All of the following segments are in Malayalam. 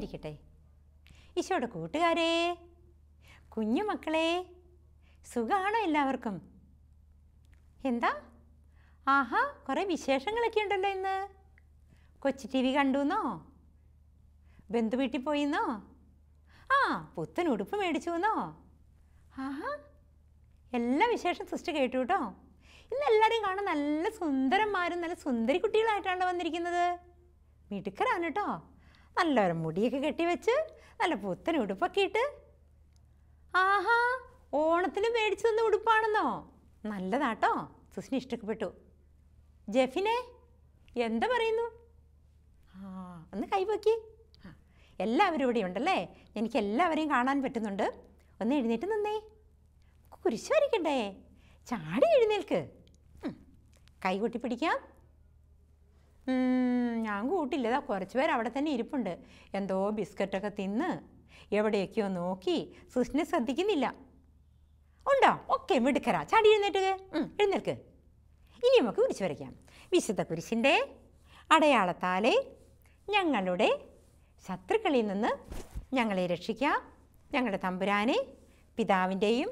ഉണ്ടായിരിക്കട്ടെ ഈശോയുടെ കൂട്ടുകാരേ കുഞ്ഞു മക്കളെ സുഖമാണോ എല്ലാവർക്കും എന്താ ആഹാ കുറേ വിശേഷങ്ങളൊക്കെ ഉണ്ടല്ലോ ഇന്ന് കൊച്ചു ടി വി കണ്ടുവെന്നോ ബന്ധു വീട്ടിൽ പോയിന്നോ ആ പുത്തൻ ഉടുപ്പ് മേടിച്ചു എന്നോ ആഹാ എല്ലാ വിശേഷം സിസ്റ്റർ കേട്ടു കേട്ടോ ഇന്ന് എല്ലാവരെയും കാണാൻ നല്ല സുന്ദരന്മാരും നല്ല സുന്ദരി കുട്ടികളായിട്ടാണ് വന്നിരിക്കുന്നത് മിടുക്കരാണ് കേട്ടോ നല്ലൊരു മുടിയൊക്കെ കെട്ടിവെച്ച് നല്ല പുത്തൻ ഉടുപ്പൊക്കെ ഇട്ട് ആഹാ ഓണത്തിന് മേടിച്ചു തന്ന ഉടുപ്പാണെന്നോ നല്ലതാട്ടോ സുസ്നി ഇഷ്ടപ്പെട്ടു ജെഫിനെ എന്താ പറയുന്നു ആ ഒന്ന് കൈപോക്കി ആ എല്ലാവരും ഇവിടെ ഉണ്ടല്ലേ എനിക്ക് എല്ലാവരെയും കാണാൻ പറ്റുന്നുണ്ട് ഒന്ന് എഴുന്നേറ്റ് നിന്നേ കുരിശ് വരയ്ക്കണ്ടേ ചാടി എഴുന്നേൽക്ക് കൈകൊട്ടി പിടിക്കാം ഞാൻ കൂട്ടില്ല ഇതാ കുറച്ച് പേർ അവിടെ തന്നെ ഇരിപ്പുണ്ട് എന്തോ ബിസ്ക്കറ്റൊക്കെ തിന്ന് എവിടെയൊക്കെയോ നോക്കി സുഷിനെ ശ്രദ്ധിക്കുന്നില്ല ഉണ്ടോ ഒക്കെ മിടുക്കരാ ചാടി എഴുന്നേറ്റ് എഴുന്നേൽക്ക് ഇനി നമുക്ക് വിളിച്ചു വരയ്ക്കാം വിശുദ്ധ കുരിശിൻ്റെ അടയാളത്താലെ ഞങ്ങളുടെ ശത്രുക്കളിൽ നിന്ന് ഞങ്ങളെ രക്ഷിക്കാം ഞങ്ങളുടെ തമ്പുരാനെ പിതാവിൻ്റെയും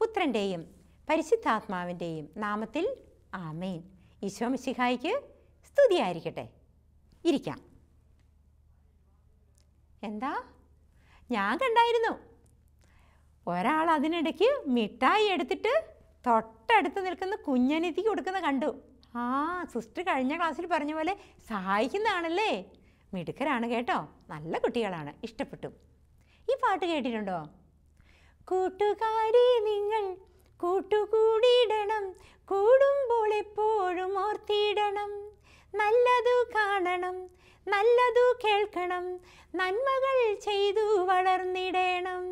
പുത്രൻ്റെയും പരിശുദ്ധാത്മാവിൻ്റെയും നാമത്തിൽ ആമേൻ ഈശോ മിശിഹായിക്ക് സ്തുതിയായിരിക്കട്ടെ ഇരിക്കാം എന്താ ഞാൻ കണ്ടായിരുന്നു ഒരാൾ അതിനിടയ്ക്ക് മിഠായി എടുത്തിട്ട് തൊട്ടടുത്ത് നിൽക്കുന്ന കുഞ്ഞനിധിക്ക് കൊടുക്കുന്ന കണ്ടു ആ സിസ്റ്റർ കഴിഞ്ഞ ക്ലാസ്സിൽ പറഞ്ഞ പോലെ സഹായിക്കുന്നതാണല്ലേ മിടുക്കരാണ് കേട്ടോ നല്ല കുട്ടികളാണ് ഇഷ്ടപ്പെട്ടു ഈ പാട്ട് കേട്ടിട്ടുണ്ടോ കൂട്ടുകാരി നിങ്ങൾ കൂട്ടുകൂടിയിടണം കൂടുമ്പോൾ എപ്പോഴും ഓർത്തിയിടണം നല്ലതു കാണണം നല്ലതു കേൾക്കണം നന്മകൾ ചെയ്തു വളർന്നിടണം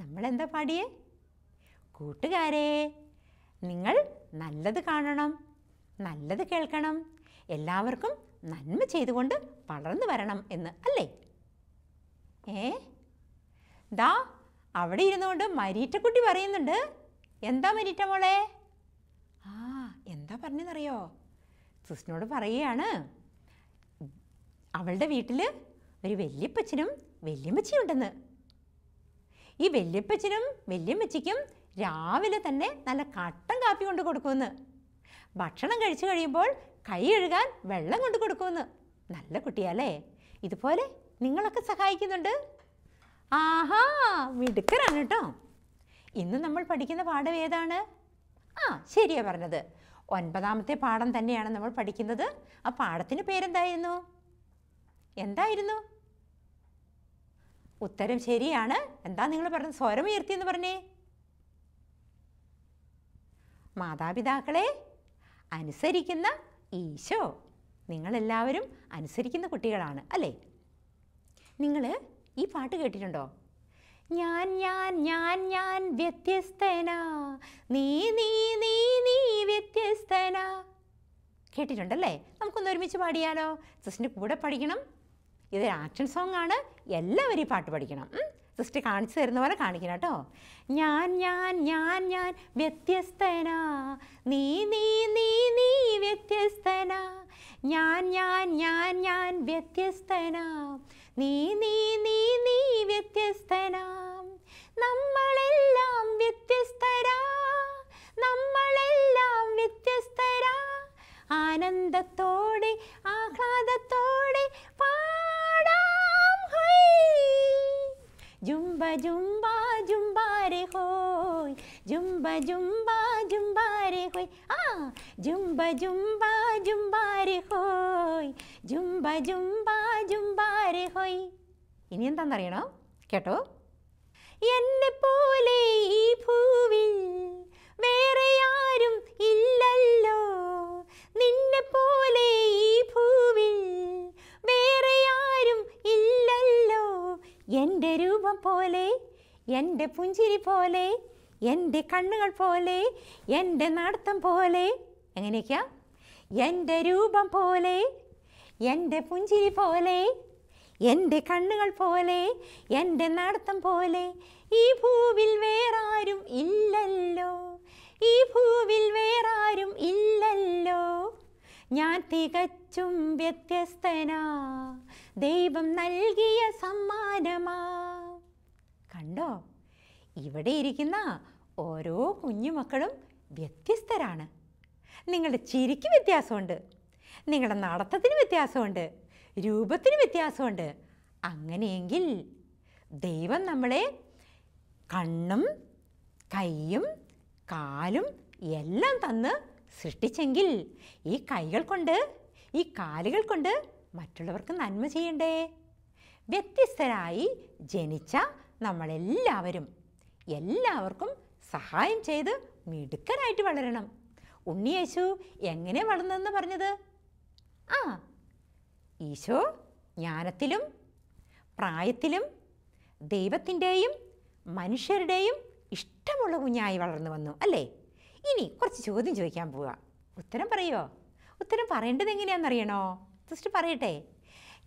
നമ്മളെന്താ പാടിയേ കൂട്ടുകാരെ നിങ്ങൾ നല്ലത് കാണണം നല്ലത് കേൾക്കണം എല്ലാവർക്കും നന്മ ചെയ്തുകൊണ്ട് വളർന്നു വരണം എന്ന് അല്ലേ ഏ ദാ അവിടെ ഇരുന്നുകൊണ്ട് മരീറ്റക്കുട്ടി പറയുന്നുണ്ട് എന്താ മരീറ്റ മോളെ ആ എന്താ അറിയോ കൃഷ്ണനോട് പറയുകയാണ് അവളുടെ വീട്ടിൽ ഒരു വല്യപ്പച്ചനും വല്യമ്മച്ചിയും ഉണ്ടെന്ന് ഈ വല്യപ്പച്ചനും വല്യമ്മച്ചിക്കും രാവിലെ തന്നെ നല്ല കട്ടൻ കാപ്പി കൊണ്ട് കൊടുക്കുമെന്ന് ഭക്ഷണം കഴിച്ചു കഴിയുമ്പോൾ കൈ എഴുകാൻ വെള്ളം കൊണ്ട് കൊടുക്കുമെന്ന് നല്ല കുട്ടിയാലേ ഇതുപോലെ നിങ്ങളൊക്കെ സഹായിക്കുന്നുണ്ട് ആഹാ മിടുക്കരാണ് കേട്ടോ ഇന്ന് നമ്മൾ പഠിക്കുന്ന പാഠം ഏതാണ് ആ ശരിയാ പറഞ്ഞത് ഒൻപതാമത്തെ പാഠം തന്നെയാണ് നമ്മൾ പഠിക്കുന്നത് ആ പാഠത്തിന് പേരെന്തായിരുന്നു എന്തായിരുന്നു ഉത്തരം ശരിയാണ് എന്താ നിങ്ങൾ പറഞ്ഞത് സ്വരമുയർത്തി എന്ന് പറഞ്ഞേ മാതാപിതാക്കളെ അനുസരിക്കുന്ന ഈശോ നിങ്ങളെല്ലാവരും അനുസരിക്കുന്ന കുട്ടികളാണ് അല്ലേ നിങ്ങൾ ഈ പാട്ട് കേട്ടിട്ടുണ്ടോ ഞാൻ ഞാൻ ഞാൻ ഞാൻ വ്യത്യസ്തനാ നീ നീ നീ നീ വ്യത്യസ്തനാ കേട്ടിട്ടുണ്ടല്ലേ നമുക്കൊന്ന് ഒരുമിച്ച് പാടിയാലോ സിസ്റ്റിൻ്റെ കൂടെ പഠിക്കണം ഇതൊരു ആക്ഷൻ സോങ് ആണ് എല്ലാവരും ഈ പാട്ട് പഠിക്കണം സിസ്റ്റർ കാണിച്ചു തരുന്ന പോലെ കാണിക്കണം കേട്ടോ ഞാൻ ഞാൻ ഞാൻ ഞാൻ വ്യത്യസ്തനാ നീ നീ നീ നീ വ്യത്യസ്തനാ ഞാൻ ഞാൻ ഞാൻ ഞാൻ വ്യത്യസ്തനാ നീ നീ നീ നീ വ്യത്യസ്തനാം നമ്മളെല്ലാം വ്യത്യസ്തരാ നമ്മളെല്ലാം വ്യത്യസ്തരാ ആനന്ദത്തോടെ ആഹ്ലാദത്തോടെ പാടാം ജുംബ ജുംബ ജുംബാരെ ഹോയ് ജുംബ ജുംബ ജുംബാരെ ഹോയ് ആ ജുംബ ജുംബ ജുംബാരെ ഹോയ് ജുംബ ജും ഹോയ് ഇനി എന്താണെന്നറിയണോ കേട്ടോ എന്നെ പോലെ ഈ ഭൂവിൽ വേറെ ആരും ഇല്ലല്ലോ നിന്നെ പോലെ ഈ ഭൂവിൽ വേറെ ആരും ഇല്ലല്ലോ എൻ്റെ രൂപം പോലെ എൻ്റെ പുഞ്ചിരി പോലെ എൻ്റെ കണ്ണുകൾ പോലെ എൻ്റെ നടത്തം പോലെ എങ്ങനെയൊക്കെയാ എൻ്റെ രൂപം പോലെ എൻ്റെ പുഞ്ചിരി പോലെ എൻ്റെ കണ്ണുകൾ പോലെ എൻ്റെ നടത്തം പോലെ ഈ ഭൂവിൽ വേറാരും ഇല്ലല്ലോ ഈ ഭൂവിൽ വേറാരും ഇല്ലല്ലോ ഞാൻ തികച്ചും വ്യത്യസ്തനാ ദൈവം നൽകിയ സമ്മാനമാ കണ്ടോ ഇവിടെ ഇരിക്കുന്ന ഓരോ കുഞ്ഞുമക്കളും വ്യത്യസ്തരാണ് നിങ്ങളുടെ ചിരിക്ക് വ്യത്യാസമുണ്ട് നിങ്ങളുടെ നടത്തത്തിന് വ്യത്യാസമുണ്ട് രൂപത്തിന് വ്യത്യാസമുണ്ട് അങ്ങനെയെങ്കിൽ ദൈവം നമ്മളെ കണ്ണും കൈയും കാലും എല്ലാം തന്ന് സൃഷ്ടിച്ചെങ്കിൽ ഈ കൈകൾ കൊണ്ട് ഈ കാലുകൾ കൊണ്ട് മറ്റുള്ളവർക്ക് നന്മ ചെയ്യണ്ടേ വ്യത്യസ്തരായി ജനിച്ച നമ്മളെല്ലാവരും എല്ലാവർക്കും സഹായം ചെയ്ത് മിടുക്കനായിട്ട് വളരണം ഉണ്ണിയേശു എങ്ങനെ വളർന്നെന്ന് പറഞ്ഞത് ആ ഈശോ ജ്ഞാനത്തിലും പ്രായത്തിലും ദൈവത്തിൻ്റെയും മനുഷ്യരുടെയും ഇഷ്ടമുള്ള കുഞ്ഞായി വളർന്നു വന്നു അല്ലേ ഇനി കുറച്ച് ചോദ്യം ചോദിക്കാൻ പോവുക ഉത്തരം പറയുമോ ഉത്തരം പറയേണ്ടത് എങ്ങനെയാണെന്നറിയണോ ജസ്റ്റ് പറയട്ടെ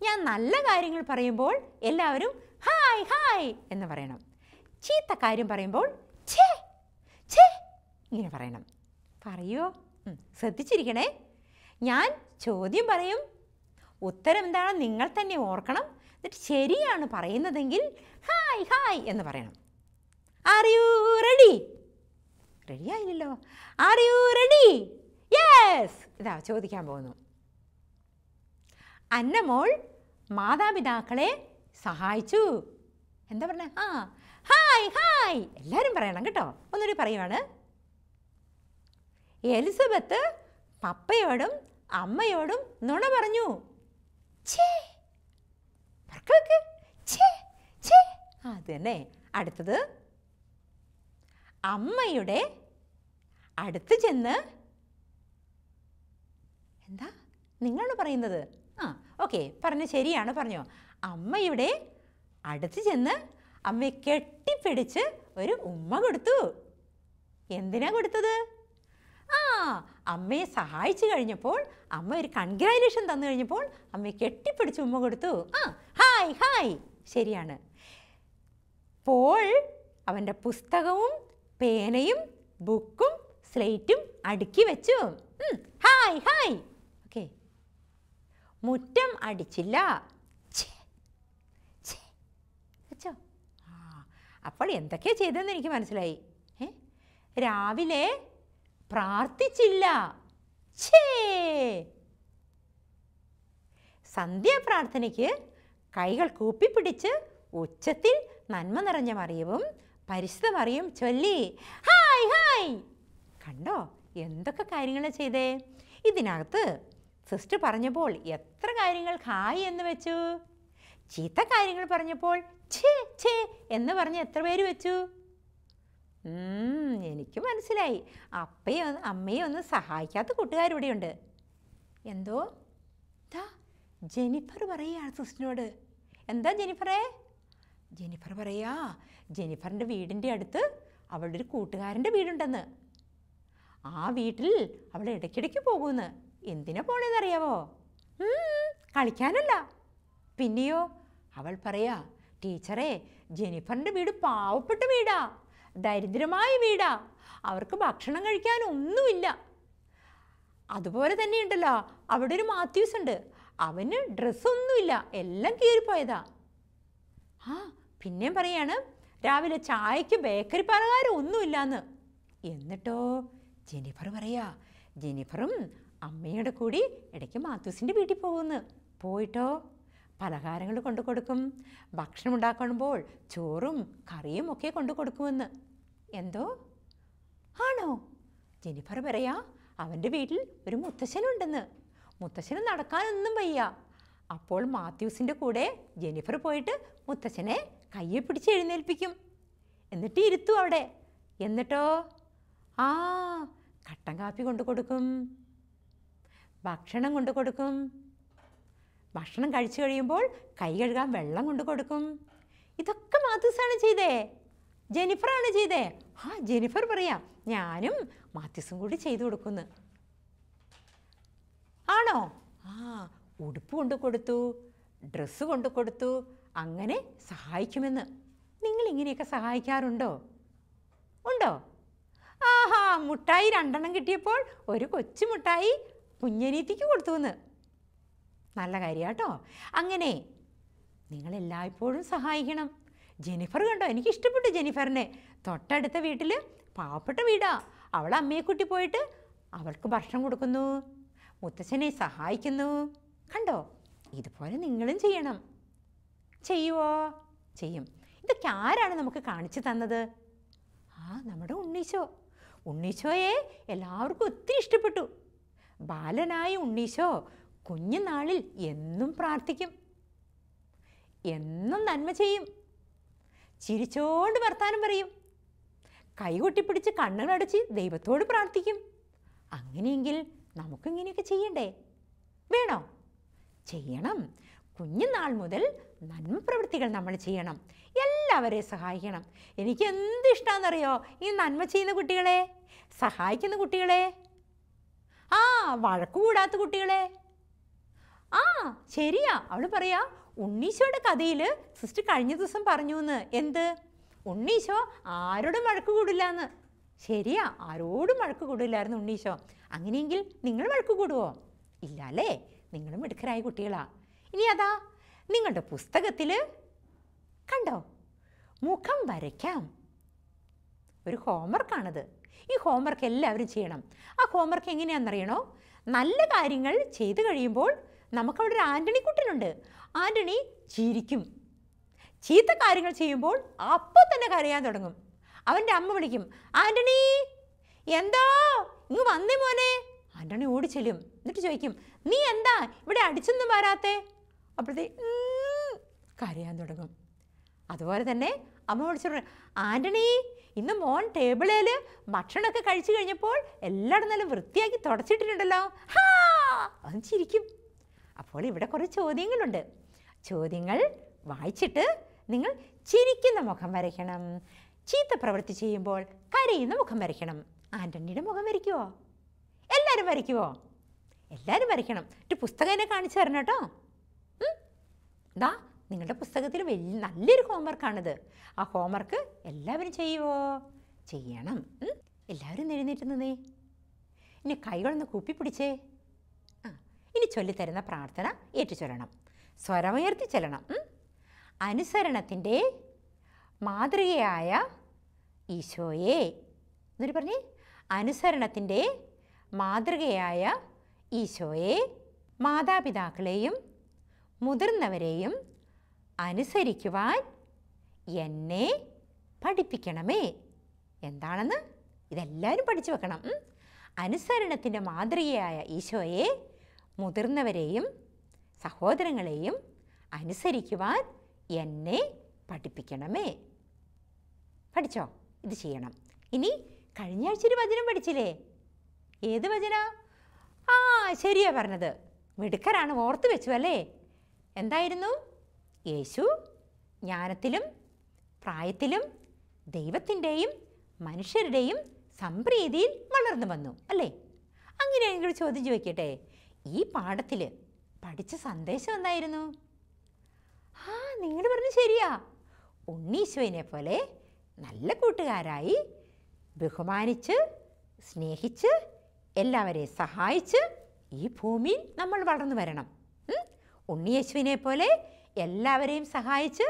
ഞാൻ നല്ല കാര്യങ്ങൾ പറയുമ്പോൾ എല്ലാവരും ഹായ് ഹായ് എന്ന് പറയണം ചീത്ത കാര്യം പറയുമ്പോൾ ഛേ ഛേ ഇങ്ങനെ പറയണം പറയുമോ ശ്രദ്ധിച്ചിരിക്കണേ ഞാൻ ചോദ്യം പറയും ഉത്തരം എന്താണെന്ന് നിങ്ങൾ തന്നെ ഓർക്കണം എന്നിട്ട് ശരിയാണ് പറയുന്നതെങ്കിൽ ഹായ് ഹായ് എന്ന് പറയണം ആർ യു റെഡി റെഡി ആയില്ലല്ലോ ആർ യു റെഡി യെസ് ഇതാ ചോദിക്കാൻ പോകുന്നു അന്നമോൾ മാതാപിതാക്കളെ സഹായിച്ചു എന്താ പറഞ്ഞ ആ ഹായ് ഹായ് എല്ലാവരും പറയണം കേട്ടോ ഒന്നുകൂടി പറയുവാണ് എലിസബത്ത് പപ്പയോടും അമ്മയോടും നുണ പറഞ്ഞു ഛേ മക്കളൊക്കെ ഛേ അത് തന്നെ അടുത്തത് അമ്മയുടെ അടുത്ത് ചെന്ന് എന്താ നിങ്ങളാണ് പറയുന്നത് ആ ഓക്കെ പറഞ്ഞു ശരിയാണ് പറഞ്ഞോ അമ്മയുടെ അടുത്ത് ചെന്ന് അമ്മയെ കെട്ടിപ്പിടിച്ച് ഒരു ഉമ്മ കൊടുത്തു എന്തിനാ കൊടുത്തത് ആ അമ്മയെ സഹായിച്ചു കഴിഞ്ഞപ്പോൾ അമ്മ ഒരു കൺഗ്രാജുലേഷൻ തന്നു കഴിഞ്ഞപ്പോൾ അമ്മയെ കെട്ടിപ്പിടിച്ച് ഉമ്മ കൊടുത്തു ആ ഹായ് ഹായ് ശരിയാണ് പോൾ അവൻ്റെ പുസ്തകവും പേനയും ബുക്കും സ്ലേറ്റും അടുക്കി വെച്ചു ഹായ് ഹായ് ഓക്കെ മുറ്റം അടിച്ചില്ല അപ്പോൾ എന്തൊക്കെയാണ് ചെയ്തതെന്ന് എനിക്ക് മനസ്സിലായി രാവിലെ പ്രാർത്ഥിച്ചില്ല ഛേ സന്ധ്യാപ്രാർത്ഥനയ്ക്ക് കൈകൾ കൂപ്പിപ്പിടിച്ച് ഉച്ചത്തിൽ നന്മ നിറഞ്ഞ മറിയവും പരിശുദ്ധ ചൊല്ലി ഹായ് ഹായ് കണ്ടോ എന്തൊക്കെ കാര്യങ്ങൾ ചെയ്തേ ഇതിനകത്ത് സിസ്റ്റർ പറഞ്ഞപ്പോൾ എത്ര കാര്യങ്ങൾ ഹായ് എന്ന് വെച്ചു ചീത്ത കാര്യങ്ങൾ പറഞ്ഞപ്പോൾ ഛേ ഛേ എന്ന് പറഞ്ഞ് എത്ര പേര് വെച്ചു എനിക്ക് മനസ്സിലായി അപ്പയോ അമ്മയോ ഒന്നും സഹായിക്കാത്ത കൂട്ടുകാരിവിടെയുണ്ട് എന്തോ ദാ ജെനിഫർ പറയുകയാണ് സിസ്റ്റിനോട് എന്താ ജെനിഫറേ ജെനിഫർ പറയാ ജെനിഫറിൻ്റെ വീടിൻ്റെ അടുത്ത് അവളുടെ ഒരു കൂട്ടുകാരൻ്റെ വീടുണ്ടെന്ന് ആ വീട്ടിൽ അവൾ ഇടയ്ക്കിടയ്ക്ക് പോകുമെന്ന് എന്തിനാ പോണേന്നറിയാവോ കളിക്കാനല്ല പിന്നെയോ അവൾ പറയാ ടീച്ചറെ ജെനിഫറിൻ്റെ വീട് പാവപ്പെട്ട വീടാ ദരിദ്രമായ വീടാ അവർക്ക് ഭക്ഷണം കഴിക്കാൻ ഒന്നുമില്ല അതുപോലെ തന്നെയുണ്ടല്ലോ അവിടെ ഒരു മാത്യൂസ് ഉണ്ട് അവന് ഡ്രസ്സൊന്നുമില്ല എല്ലാം കീറിപ്പോയതാ ആ പിന്നെയും പറയാണ് രാവിലെ ചായക്ക് ബേക്കറി പലഹാരം ഒന്നുമില്ലാന്ന് എന്നിട്ടോ ജെനിഫർ പറയാ ജെനിഫറും അമ്മയുടെ കൂടി ഇടയ്ക്ക് മാത്യൂസിൻ്റെ വീട്ടിൽ പോകുന്നു പോയിട്ടോ പലഹാരങ്ങൾ കൊണ്ടു കൊടുക്കും ഭക്ഷണം ഉണ്ടാക്കുമ്പോൾ ചോറും കറിയും ഒക്കെ കൊണ്ടു കൊടുക്കുമെന്ന് എന്തോ ആണോ ജെനിഫർ പറയാ അവൻ്റെ വീട്ടിൽ ഒരു മുത്തശ്ശനുണ്ടെന്ന് മുത്തശ്ശന് നടക്കാനൊന്നും വയ്യ അപ്പോൾ മാത്യൂസിൻ്റെ കൂടെ ജെനിഫർ പോയിട്ട് മുത്തശ്ശനെ കയ്യെ പിടിച്ച് എഴുന്നേൽപ്പിക്കും എന്നിട്ട് ഇരുത്തു അവിടെ എന്നിട്ടോ ആ കട്ടൻ കാപ്പി കൊണ്ടു കൊടുക്കും ഭക്ഷണം കൊണ്ടു കൊടുക്കും ഭക്ഷണം കഴിച്ചു കഴിയുമ്പോൾ കൈ കഴുകാൻ വെള്ളം കൊണ്ടു കൊടുക്കും ഇതൊക്കെ മാത്യൂസാണ് ചെയ്തേ ജെനിഫറാണ് ചെയ്തേ ആ ജെനിഫർ പറയാം ഞാനും മാത്യസും കൂടി ചെയ്തു കൊടുക്കുന്നു ആണോ ആ ഉടുപ്പ് കൊണ്ട് കൊടുത്തു ഡ്രസ്സ് കൊണ്ട് കൊടുത്തു അങ്ങനെ സഹായിക്കുമെന്ന് നിങ്ങൾ ഇങ്ങനെയൊക്കെ സഹായിക്കാറുണ്ടോ ഉണ്ടോ ആഹാ മുട്ടായി രണ്ടെണ്ണം കിട്ടിയപ്പോൾ ഒരു കൊച്ചു മുട്ടായി കുഞ്ഞനീത്തിക്ക് കൊടുത്തു എന്ന് നല്ല കാര്യമാട്ടോ അങ്ങനെ നിങ്ങളെല്ലായ്പ്പോഴും സഹായിക്കണം ജെനിഫർ കണ്ടോ എനിക്ക് ഇഷ്ടപ്പെട്ടു ജെനിഫറിനെ തൊട്ടടുത്ത വീട്ടിൽ പാവപ്പെട്ട വീടാ അവൾ അമ്മയെ കൂട്ടി പോയിട്ട് അവൾക്ക് ഭക്ഷണം കൊടുക്കുന്നു മുത്തച്ഛനെ സഹായിക്കുന്നു കണ്ടോ ഇതുപോലെ നിങ്ങളും ചെയ്യണം ചെയ്യുവോ ചെയ്യും ഇതൊക്കെ ആരാണ് നമുക്ക് കാണിച്ചു തന്നത് ആ നമ്മുടെ ഉണ്ണീശോ ഉണ്ണീശോയെ എല്ലാവർക്കും ഒത്തിരി ഇഷ്ടപ്പെട്ടു ബാലനായ ഉണ്ണീശോ കുഞ്ഞുനാളിൽ എന്നും പ്രാർത്ഥിക്കും എന്നും നന്മ ചെയ്യും ചിരിച്ചോണ്ട് വർത്താനം പറയും കൈകൊട്ടിപ്പിടിച്ച് കണ്ണുകളടച്ച് ദൈവത്തോട് പ്രാർത്ഥിക്കും അങ്ങനെയെങ്കിൽ നമുക്കിങ്ങനെയൊക്കെ ചെയ്യണ്ടേ വേണോ ചെയ്യണം കുഞ്ഞുനാൾ മുതൽ നന്മപ്രവൃത്തികൾ നമ്മൾ ചെയ്യണം എല്ലാവരെയും സഹായിക്കണം എനിക്ക് എന്ത് ഇഷ്ടമാണെന്നറിയോ ഈ നന്മ ചെയ്യുന്ന കുട്ടികളെ സഹായിക്കുന്ന കുട്ടികളെ ആ വഴക്കു കൂടാത്ത കുട്ടികളെ ആ ശരിയാ അവൾ പറയാ ഉണ്ണീശോയുടെ കഥയിൽ സിസ്റ്റർ കഴിഞ്ഞ ദിവസം പറഞ്ഞു എന്ന് എന്ത് ഉണ്ണീശോ ആരോടും വഴക്ക് കൂടില്ല എന്ന് ശരിയാ ആരോടും വഴക്ക് കൂടില്ലായിരുന്നു ഉണ്ണീശോ അങ്ങനെയെങ്കിൽ നിങ്ങൾ വഴക്ക് കൂടുവോ ഇല്ല അല്ലേ നിങ്ങളും മിടുക്കരായ കുട്ടികളാ ഇനി അതാ നിങ്ങളുടെ പുസ്തകത്തിൽ കണ്ടോ മുഖം വരയ്ക്കാം ഒരു ഹോംവർക്കാണത് ഈ ഹോംവർക്ക് എല്ലാവരും ചെയ്യണം ആ ഹോംവർക്ക് എങ്ങനെയാണെന്നറിയണോ നല്ല കാര്യങ്ങൾ ചെയ്തു കഴിയുമ്പോൾ നമുക്കവിടെ ഒരു ആൻ്റണി കുട്ടനുണ്ട് ആൻ്റണി ചിരിക്കും ചീത്ത കാര്യങ്ങൾ ചെയ്യുമ്പോൾ അപ്പോൾ തന്നെ കരയാൻ തുടങ്ങും അവൻ്റെ അമ്മ വിളിക്കും ആൻ്റണി എന്തോ ഇങ്ങ് വന്നേ മോനെ ആൻ്റണി ചെല്ലും എന്നിട്ട് ചോദിക്കും നീ എന്താ ഇവിടെ അടിച്ചൊന്നും വരാത്തേ അപ്പോഴത്തേ കരയാൻ തുടങ്ങും അതുപോലെ തന്നെ അമ്മ വിളിച്ചു ആൻ്റണി ഇന്ന് മോൻ ടേബിളിൽ ഭക്ഷണമൊക്കെ കഴിച്ചു കഴിഞ്ഞപ്പോൾ എല്ലായിടത്തും വൃത്തിയാക്കി തുടച്ചിട്ടിട്ടുണ്ടല്ലോ ഹാ അത് ചിരിക്കും അപ്പോൾ ഇവിടെ കുറേ ചോദ്യങ്ങളുണ്ട് ചോദ്യങ്ങൾ വായിച്ചിട്ട് നിങ്ങൾ ചിരിക്കുന്ന മുഖം വരയ്ക്കണം ചീത്ത പ്രവൃത്തി ചെയ്യുമ്പോൾ കരയുന്ന മുഖം വരയ്ക്കണം ആൻ്റണിയുടെ മുഖം വരയ്ക്കുമോ എല്ലാവരും വരയ്ക്കുമോ എല്ലാവരും വരയ്ക്കണം ഒരു പുസ്തകം എന്നെ കാണിച്ചു തരണം കേട്ടോ എന്താ നിങ്ങളുടെ പുസ്തകത്തിൽ വലിയ നല്ലൊരു ഹോംവർക്കാണിത് ആ ഹോംവർക്ക് എല്ലാവരും ചെയ്യുമോ ചെയ്യണം എല്ലാവരും എഴുന്നേറ്റ് ഇനി കൈകളൊന്ന് കൂപ്പി പിടിച്ചേ ഇനി ചൊല്ലിത്തരുന്ന പ്രാർത്ഥന ചൊല്ലണം സ്വരമുയർത്തി ചൊല്ലണം അനുസരണത്തിൻ്റെ മാതൃകയായ ഈശോയെ എന്നൊരു പറഞ്ഞേ അനുസരണത്തിൻ്റെ മാതൃകയായ ഈശോയെ മാതാപിതാക്കളെയും മുതിർന്നവരെയും അനുസരിക്കുവാൻ എന്നെ പഠിപ്പിക്കണമേ എന്താണെന്ന് ഇതെല്ലാവരും പഠിച്ചു വെക്കണം അനുസരണത്തിൻ്റെ മാതൃകയായ ഈശോയെ മുതിർന്നവരെയും സഹോദരങ്ങളെയും അനുസരിക്കുവാൻ എന്നെ പഠിപ്പിക്കണമേ പഠിച്ചോ ഇത് ചെയ്യണം ഇനി കഴിഞ്ഞ ആഴ്ച ഒരു വചനം പഠിച്ചില്ലേ ഏത് വചന ആ ശരിയാ പറഞ്ഞത് മിടുക്കരാണ് ഓർത്ത് വെച്ചു അല്ലേ എന്തായിരുന്നു യേശു ജ്ഞാനത്തിലും പ്രായത്തിലും ദൈവത്തിൻ്റെയും മനുഷ്യരുടെയും സംപ്രീതിയിൽ വളർന്നു വന്നു അല്ലേ അങ്ങനെയാണെങ്കിൽ ചോദിച്ചു വയ്ക്കട്ടെ ഈ പാഠത്തിൽ പഠിച്ച സന്ദേശം എന്തായിരുന്നു ആ നിങ്ങൾ പറഞ്ഞു ശരിയാ ഉണ്ണീശുവിനെ പോലെ നല്ല കൂട്ടുകാരായി ബഹുമാനിച്ച് സ്നേഹിച്ച് എല്ലാവരെയും സഹായിച്ച് ഈ ഭൂമിയിൽ നമ്മൾ വളർന്നു വരണം ഉണ്ണിയേശുവിനെ പോലെ എല്ലാവരെയും സഹായിച്ച്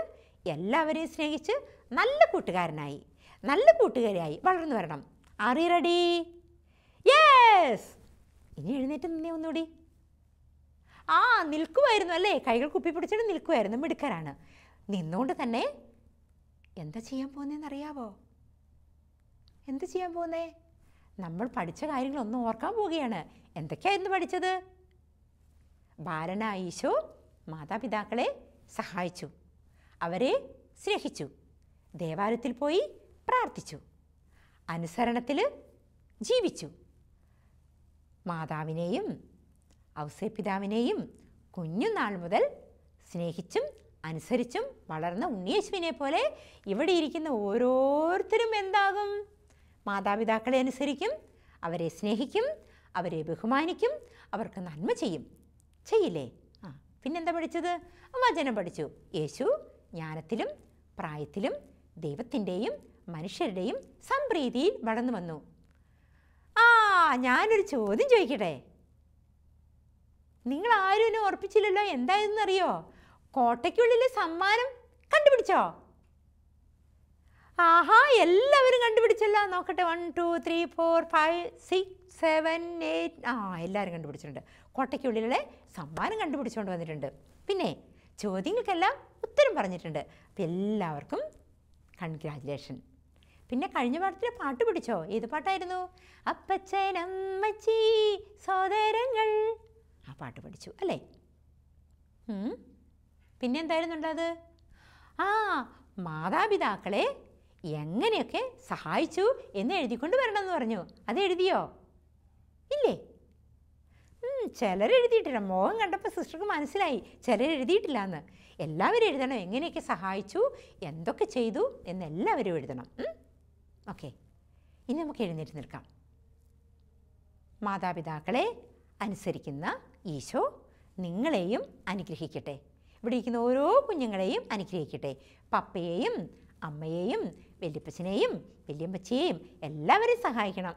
എല്ലാവരെയും സ്നേഹിച്ച് നല്ല കൂട്ടുകാരനായി നല്ല കൂട്ടുകാരിയായി വളർന്നു വരണം ആർ റെഡി യെസ് ഇനി എഴുന്നേറ്റ് നിന്നേ ഒന്നുകൂടി ആ നിൽക്കുമായിരുന്നു അല്ലേ കൈകൾ കുപ്പി പിടിച്ചിട്ട് നിൽക്കുമായിരുന്നു മിടുക്കരാണ് നിന്നുകൊണ്ട് തന്നെ എന്താ ചെയ്യാൻ പോകുന്നതെന്ന് അറിയാവോ എന്ത് ചെയ്യാൻ പോകുന്നേ നമ്മൾ പഠിച്ച കാര്യങ്ങളൊന്നും ഓർക്കാൻ പോവുകയാണ് എന്തൊക്കെയായിരുന്നു പഠിച്ചത് ബാലന ഈശോ മാതാപിതാക്കളെ സഹായിച്ചു അവരെ സ്നേഹിച്ചു ദേവാലയത്തിൽ പോയി പ്രാർത്ഥിച്ചു അനുസരണത്തിൽ ജീവിച്ചു മാതാവിനെയും ഔസേപ്പിതാവിനെയും കുഞ്ഞുനാൾ മുതൽ സ്നേഹിച്ചും അനുസരിച്ചും വളർന്ന ഉണ്ണിയേശുവിനെ പോലെ ഇവിടെ ഇരിക്കുന്ന ഓരോരുത്തരും എന്താകും മാതാപിതാക്കളെ അനുസരിക്കും അവരെ സ്നേഹിക്കും അവരെ ബഹുമാനിക്കും അവർക്ക് നന്മ ചെയ്യും ചെയ്യില്ലേ ആ പിന്നെന്താ പഠിച്ചത് വചനം പഠിച്ചു യേശു ജ്ഞാനത്തിലും പ്രായത്തിലും ദൈവത്തിൻ്റെയും മനുഷ്യരുടെയും സംപ്രീതിയിൽ വളർന്നു വന്നു ആ ഞാനൊരു ചോദ്യം ചോദിക്കട്ടെ നിങ്ങൾ ആരും എന്നെ ഉറപ്പിച്ചില്ലല്ലോ എന്തായെന്നറിയോ കോട്ടയ്ക്കുള്ളിലെ സമ്മാനം കണ്ടുപിടിച്ചോ ആഹാ എല്ലാവരും കണ്ടുപിടിച്ചല്ലോ നോക്കട്ടെ one two three four five six seven eight ആ എല്ലാവരും കണ്ടുപിടിച്ചിട്ടുണ്ട് കോട്ടയ്ക്കുള്ളിലെ സമ്മാനം കണ്ടുപിടിച്ചുകൊണ്ട് വന്നിട്ടുണ്ട് പിന്നെ ചോദ്യങ്ങൾക്കെല്ലാം ഉത്തരം പറഞ്ഞിട്ടുണ്ട് അപ്പം എല്ലാവർക്കും കൺഗ്രാജുലേഷൻ പിന്നെ കഴിഞ്ഞ പാടത്തിലെ പാട്ട് പിടിച്ചോ ഏത് പാട്ടായിരുന്നു അപ്പച്ചനമ്മച്ചി സോദരങ്ങൾ ആ പാട്ട് പഠിച്ചു അല്ലേ പിന്നെന്തായിരുന്നുണ്ടത് ആ മാതാപിതാക്കളെ എങ്ങനെയൊക്കെ സഹായിച്ചു എന്ന് എഴുതിക്കൊണ്ട് എന്ന് പറഞ്ഞു അത് എഴുതിയോ ഇല്ലേ ചിലരെഴുതിയിട്ടില്ല മോഹം കണ്ടപ്പോൾ സിസ്റ്റർക്ക് മനസ്സിലായി ചിലരെഴുതിയിട്ടില്ല എന്ന് എല്ലാവരും എഴുതണം എങ്ങനെയൊക്കെ സഹായിച്ചു എന്തൊക്കെ ചെയ്തു എന്ന് എല്ലാവരും എഴുതണം ഓക്കെ ഇനി നമുക്ക് എഴുന്നേറ്റ് നിൽക്കാം മാതാപിതാക്കളെ അനുസരിക്കുന്ന ഈശോ നിങ്ങളെയും അനുഗ്രഹിക്കട്ടെ ഇവിടെ ഇരിക്കുന്ന ഓരോ കുഞ്ഞുങ്ങളെയും അനുഗ്രഹിക്കട്ടെ പപ്പയെയും അമ്മയെയും വല്യപ്പച്ചനെയും വല്യമ്മച്ചയെയും എല്ലാവരെയും സഹായിക്കണം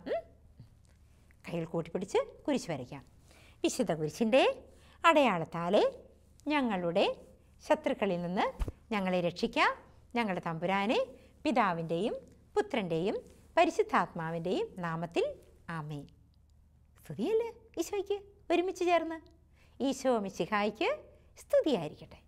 കയ്യിൽ കൂട്ടിപ്പിടിച്ച് കുരിശ് വരയ്ക്കാം വിശുദ്ധ കുരിശിൻ്റെ അടയാളത്താലെ ഞങ്ങളുടെ ശത്രുക്കളിൽ നിന്ന് ഞങ്ങളെ രക്ഷിക്കാം ഞങ്ങളുടെ തമ്പുരാനെ പിതാവിൻ്റെയും പുത്രൻ്റെയും പരിശുദ്ധാത്മാവിൻ്റെയും നാമത്തിൽ ആമേ സ്തുതിയല്ലേ ഈശോയ്ക്ക് ഒരുമിച്ച് ചേർന്ന് ഈശോ മിശിഹായ്ക്ക് സ്തുതിയായിരിക്കട്ടെ